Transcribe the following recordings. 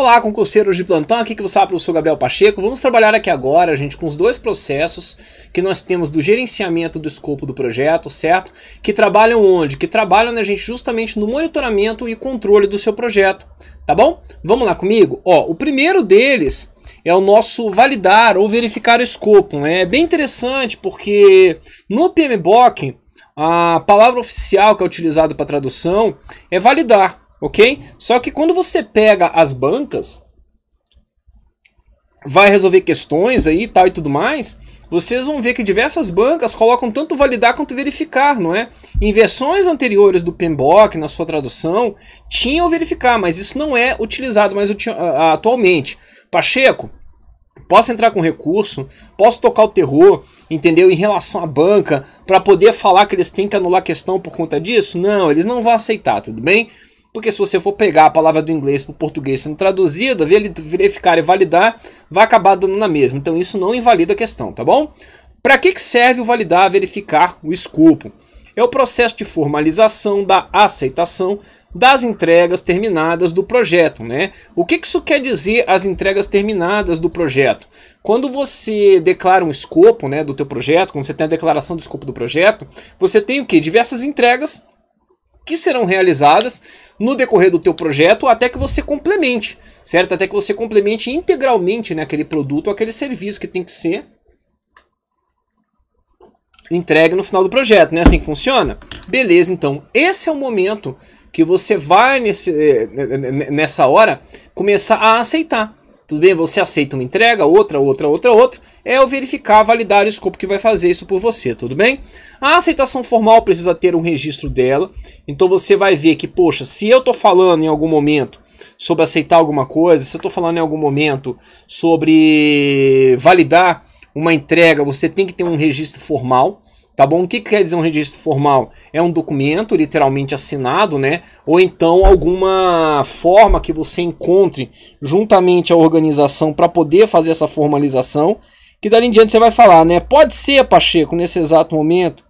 Olá, concurseiros de plantão, aqui que você fala o professor Gabriel Pacheco. Vamos trabalhar aqui agora, gente, com os dois processos que nós temos do gerenciamento do escopo do projeto, certo? Que trabalham onde? Que trabalham, né, gente, justamente no monitoramento e controle do seu projeto, tá bom? Vamos lá comigo? Ó, o primeiro deles é o nosso validar ou verificar o escopo, né? É bem interessante porque no PMBOK, a palavra oficial que é utilizada para tradução é validar ok? Só que quando você pega as bancas, vai resolver questões aí tal e tudo mais, vocês vão ver que diversas bancas colocam tanto validar quanto verificar, não é? Em versões anteriores do PMBOK, na sua tradução, tinha o verificar, mas isso não é utilizado mais atualmente. Pacheco, posso entrar com recurso, posso tocar o terror, entendeu? Em relação à banca, para poder falar que eles têm que anular a questão por conta disso? Não, eles não vão aceitar, tudo bem? Porque se você for pegar a palavra do inglês para o português sendo traduzida, verificar e validar, vai acabar dando na mesma. Então isso não invalida a questão, tá bom? Para que, que serve o validar, verificar o escopo? É o processo de formalização da aceitação das entregas terminadas do projeto, né? O que, que isso quer dizer as entregas terminadas do projeto? Quando você declara um escopo, né, do teu projeto, quando você tem a declaração do escopo do projeto, você tem o que? Diversas entregas que serão realizadas no decorrer do teu projeto até que você complemente, certo? Até que você complemente integralmente né, aquele produto, aquele serviço que tem que ser entregue no final do projeto, né? Assim que funciona. Beleza, então, esse é o momento que você vai nesse, eh, nessa hora começar a aceitar. Tudo bem, você aceita uma entrega, outra, outra, outra, outra. É o verificar, validar o escopo que vai fazer isso por você, tudo bem? A aceitação formal precisa ter um registro dela. Então você vai ver que, poxa, se eu estou falando em algum momento sobre aceitar alguma coisa, se eu estou falando em algum momento sobre validar uma entrega, você tem que ter um registro formal. Tá bom? O que quer dizer um registro formal? É um documento literalmente assinado, né? Ou então alguma forma que você encontre juntamente à organização para poder fazer essa formalização. Que dali em diante você vai falar, né? Pode ser, Pacheco, nesse exato momento,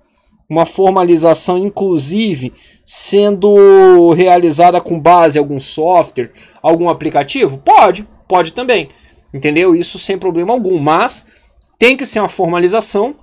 uma formalização, inclusive sendo realizada com base em algum software, algum aplicativo? Pode, pode também. Entendeu? Isso sem problema algum, mas tem que ser uma formalização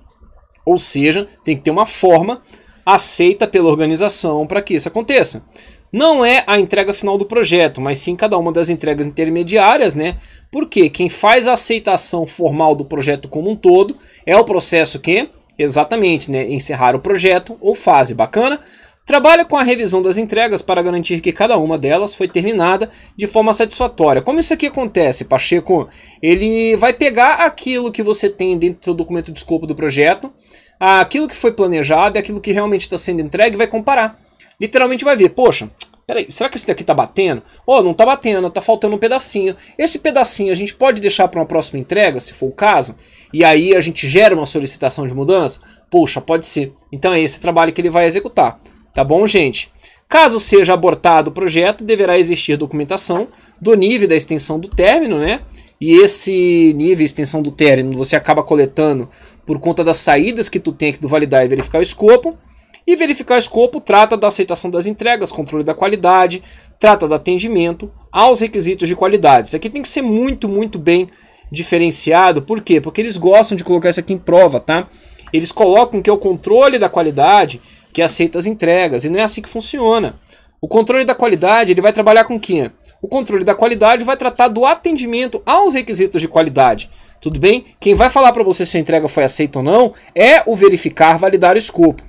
ou seja, tem que ter uma forma aceita pela organização para que isso aconteça. Não é a entrega final do projeto, mas sim cada uma das entregas intermediárias, né? Porque quem faz a aceitação formal do projeto como um todo é o processo que, exatamente, né, encerrar o projeto ou fase, bacana? Trabalha com a revisão das entregas para garantir que cada uma delas foi terminada de forma satisfatória. Como isso aqui acontece, Pacheco? Ele vai pegar aquilo que você tem dentro do documento de escopo do projeto, aquilo que foi planejado, aquilo que realmente está sendo entregue, vai comparar. Literalmente vai ver, poxa, Peraí, será que esse daqui tá batendo? Oh, não tá batendo, tá faltando um pedacinho. Esse pedacinho a gente pode deixar para uma próxima entrega, se for o caso? E aí a gente gera uma solicitação de mudança? Poxa, pode ser. Então é esse trabalho que ele vai executar. Tá bom, gente? Caso seja abortado o projeto, deverá existir documentação do nível da extensão do término, né? E esse nível, extensão do término, você acaba coletando por conta das saídas que tu tem aqui do validar e verificar o escopo. E verificar o escopo trata da aceitação das entregas, controle da qualidade, trata do atendimento aos requisitos de qualidade. Isso aqui tem que ser muito, muito bem diferenciado. Por quê? Porque eles gostam de colocar isso aqui em prova, tá? Eles colocam que é o controle da qualidade que aceita as entregas. E não é assim que funciona. O controle da qualidade ele vai trabalhar com quem? O controle da qualidade vai tratar do atendimento aos requisitos de qualidade. Tudo bem? Quem vai falar para você se a entrega foi aceita ou não é o verificar, validar o escopo.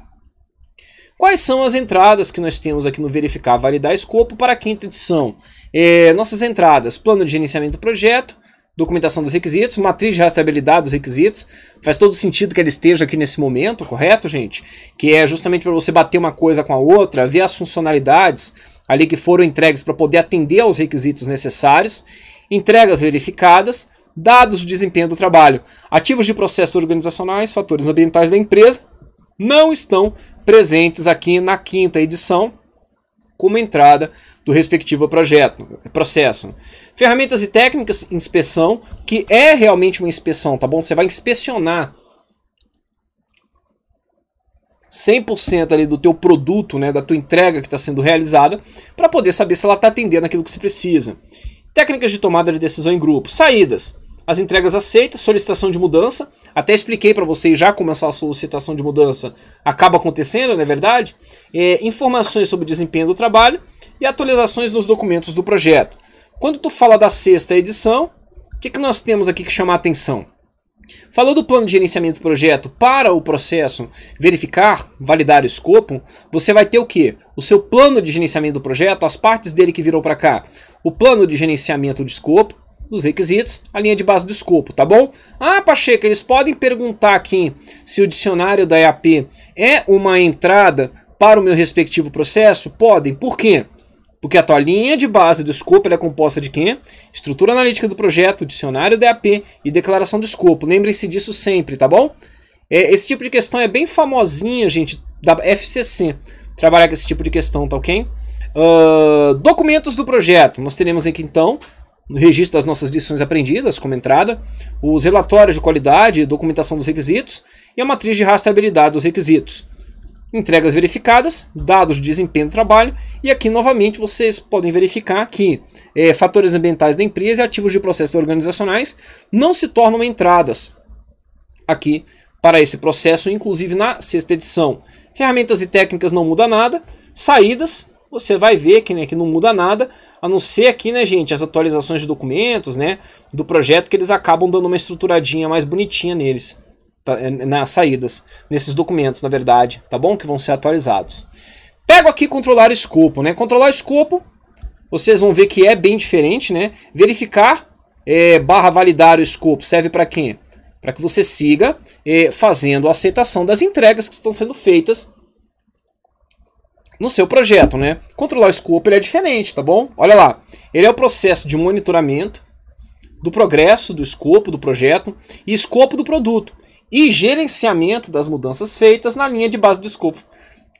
Quais são as entradas que nós temos aqui no verificar, validar escopo para a quinta edição? É, nossas entradas: plano de gerenciamento do projeto, documentação dos requisitos, matriz de rastreabilidade dos requisitos. Faz todo sentido que ele esteja aqui nesse momento, correto, gente? Que é justamente para você bater uma coisa com a outra, ver as funcionalidades ali que foram entregues para poder atender aos requisitos necessários, entregas verificadas, dados de desempenho do trabalho, ativos de processos organizacionais, fatores ambientais da empresa, não estão presentes aqui na quinta edição como entrada do respectivo projeto, processo. Ferramentas e técnicas, inspeção, que é realmente uma inspeção, tá bom? Você vai inspecionar 100% ali do teu produto, né, da tua entrega que está sendo realizada, para poder saber se ela está atendendo aquilo que você precisa. Técnicas de tomada de decisão em grupo, saídas as entregas aceitas, solicitação de mudança. Até expliquei para vocês já como essa solicitação de mudança acaba acontecendo, não é verdade? É, informações sobre desempenho do trabalho e atualizações nos documentos do projeto. Quando tu fala da sexta edição, o que, que nós temos aqui que chamar a atenção? Falou do plano de gerenciamento do projeto para o processo verificar, validar o escopo, você vai ter o que? O seu plano de gerenciamento do projeto, as partes dele que virou para cá. O plano de gerenciamento de escopo, dos requisitos, a linha de base do escopo, tá bom? Ah, Pacheco, eles podem perguntar aqui se o dicionário da EAP é uma entrada para o meu respectivo processo? Podem, por quê? Porque a tua linha de base do escopo é composta de quê? Estrutura analítica do projeto, dicionário da EAP e declaração do escopo. Lembrem-se disso sempre, tá bom? É, esse tipo de questão é bem famosinha, gente, da FCC. Trabalhar com esse tipo de questão, tá ok? Uh, documentos do projeto. Nós teremos aqui então no registro das nossas lições aprendidas, como entrada, os relatórios de qualidade e documentação dos requisitos e a matriz de rastreabilidade dos requisitos. Entregas verificadas, dados de desempenho do trabalho, e aqui novamente vocês podem verificar que é, fatores ambientais da empresa e ativos de processos organizacionais não se tornam entradas aqui para esse processo, inclusive na sexta edição. Ferramentas e técnicas não muda nada, saídas, você vai ver que, né, que não muda nada, a não ser aqui, né, gente, as atualizações de documentos, né, do projeto que eles acabam dando uma estruturadinha mais bonitinha neles, tá, eh, nas saídas, nesses documentos, na verdade, tá bom? Que vão ser atualizados. Pego aqui controlar escopo, né? Controlar escopo, vocês vão ver que é bem diferente, né? Verificar é, barra validar o escopo serve para quê? Para que você siga é, fazendo a aceitação das entregas que estão sendo feitas no seu projeto, né? Controlar o scope ele é diferente, tá bom? Olha lá, ele é o processo de monitoramento do progresso, do escopo do projeto e escopo do produto e gerenciamento das mudanças feitas na linha de base do escopo.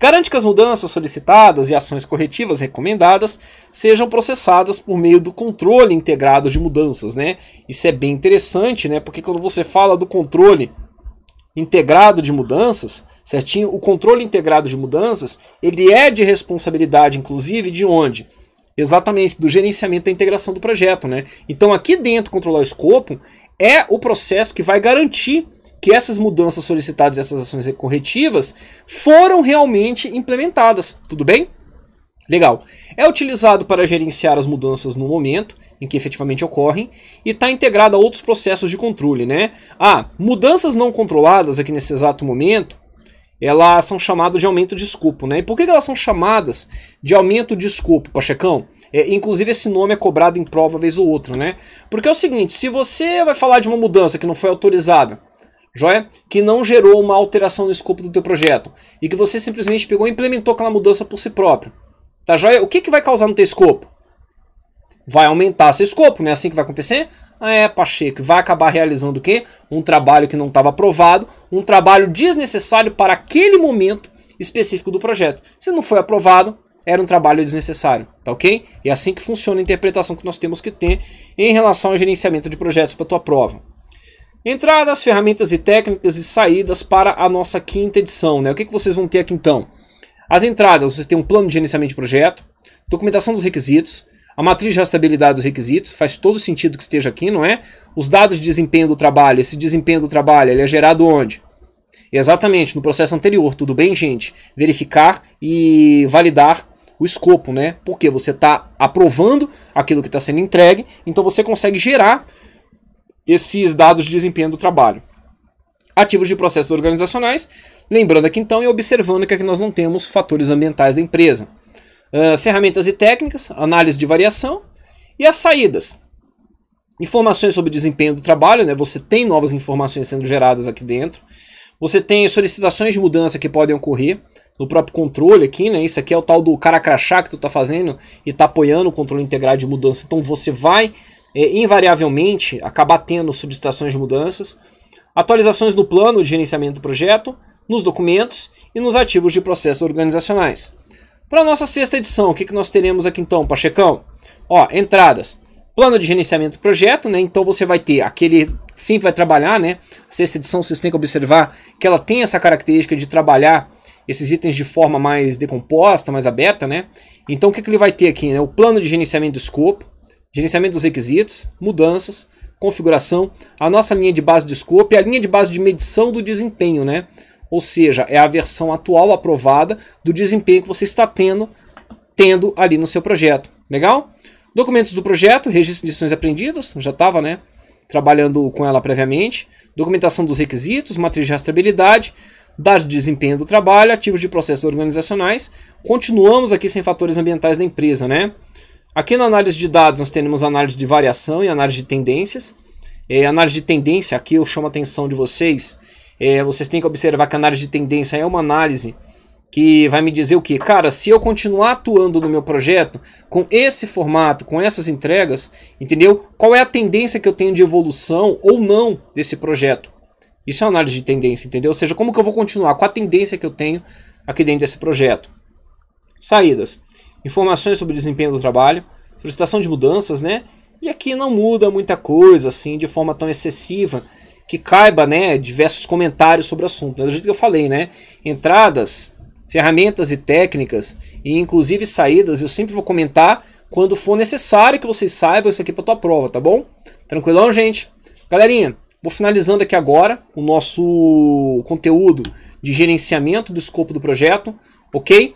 Garante que as mudanças solicitadas e ações corretivas recomendadas sejam processadas por meio do controle integrado de mudanças, né? Isso é bem interessante, né? Porque quando você fala do controle integrado de mudanças, certinho? O controle integrado de mudanças, ele é de responsabilidade, inclusive, de onde? Exatamente, do gerenciamento da integração do projeto, né? Então, aqui dentro, controlar o escopo é o processo que vai garantir que essas mudanças solicitadas, essas ações corretivas, foram realmente implementadas, tudo bem? Legal. É utilizado para gerenciar as mudanças no momento em que efetivamente ocorrem e está integrado a outros processos de controle, né? Ah, mudanças não controladas aqui nesse exato momento elas são chamadas de aumento de escopo, né? E por que elas são chamadas de aumento de escopo, Pachecão? É, inclusive esse nome é cobrado em prova vez ou outra, né? Porque é o seguinte, se você vai falar de uma mudança que não foi autorizada, joia? Que não gerou uma alteração no escopo do teu projeto e que você simplesmente pegou e implementou aquela mudança por si próprio, tá joia? O que, que vai causar no teu escopo? Vai aumentar seu escopo, né? Assim que vai acontecer? Ah, é, Pacheco, vai acabar realizando o quê? Um trabalho que não estava aprovado, um trabalho desnecessário para aquele momento específico do projeto. Se não foi aprovado, era um trabalho desnecessário, tá ok? É assim que funciona a interpretação que nós temos que ter em relação ao gerenciamento de projetos para a tua prova. Entradas, ferramentas e técnicas e saídas para a nossa quinta edição, né? O que, que vocês vão ter aqui então? As entradas, vocês têm um plano de gerenciamento de projeto, documentação dos requisitos, a matriz de rastreabilidade dos requisitos faz todo sentido que esteja aqui, não é? Os dados de desempenho do trabalho, esse desempenho do trabalho, ele é gerado onde? Exatamente, no processo anterior, tudo bem, gente? Verificar e validar o escopo, né? Porque você está aprovando aquilo que está sendo entregue, então você consegue gerar esses dados de desempenho do trabalho. Ativos de processos organizacionais, lembrando aqui então e observando que aqui nós não temos fatores ambientais da empresa. Ah, ferramentas e técnicas, análise de variação e as saídas. Informações sobre desempenho do trabalho, né? você tem novas informações sendo geradas aqui dentro. Você tem solicitações de mudança que podem ocorrer no próprio controle aqui, né? Isso aqui é o tal do cara crachá que tu tá fazendo e tá apoiando o controle integrado de mudança. Então você vai é, invariavelmente acabar tendo solicitações de mudanças, atualizações no plano de gerenciamento do projeto, nos documentos e nos ativos de processos organizacionais. Para nossa sexta edição, o que, que nós teremos aqui então, Pachecão? Ó, entradas. Plano de gerenciamento do projeto, né? Então você vai ter aquele sempre vai trabalhar, né? A sexta edição vocês têm que observar que ela tem essa característica de trabalhar esses itens de forma mais decomposta, mais aberta, né? Então o que, que ele vai ter aqui, né? O plano de gerenciamento do escopo, gerenciamento dos requisitos, mudanças, configuração, a nossa linha de base do escopo e a linha de base de medição do desempenho, né? Ou seja, é a versão atual aprovada do desempenho que você está tendo, tendo ali no seu projeto. Legal? Documentos do projeto, registro de lições aprendidas, já estava, né? Trabalhando com ela previamente. Documentação dos requisitos, matriz de rastreabilidade, dados de desempenho do trabalho, ativos de processos organizacionais. Continuamos aqui sem fatores ambientais da empresa, né? Aqui na análise de dados nós temos análise de variação e análise de tendências. É, análise de tendência, aqui eu chamo a atenção de vocês é, vocês têm que observar canais de tendência. É uma análise que vai me dizer o que? Cara, se eu continuar atuando no meu projeto com esse formato, com essas entregas, entendeu? Qual é a tendência que eu tenho de evolução ou não desse projeto? Isso é análise de tendência, entendeu? Ou seja, como que eu vou continuar? Qual a tendência que eu tenho aqui dentro desse projeto? Saídas. Informações sobre desempenho do trabalho, solicitação de mudanças, né? E aqui não muda muita coisa, assim, de forma tão excessiva que caiba né, diversos comentários sobre o assunto. Do jeito que eu falei, né? Entradas, ferramentas e técnicas, e inclusive saídas, eu sempre vou comentar quando for necessário que vocês saibam isso aqui para tua prova, tá bom? Tranquilão, gente? Galerinha, vou finalizando aqui agora o nosso conteúdo de gerenciamento do escopo do projeto, ok?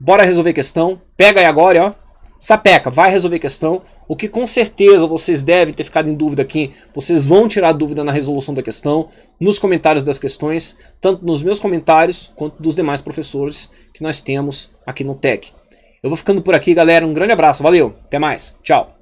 Bora resolver a questão. Pega aí agora, ó. Sapeca, vai resolver a questão. O que com certeza vocês devem ter ficado em dúvida aqui, vocês vão tirar dúvida na resolução da questão, nos comentários das questões, tanto nos meus comentários quanto dos demais professores que nós temos aqui no TEC. Eu vou ficando por aqui, galera. Um grande abraço, valeu, até mais, tchau.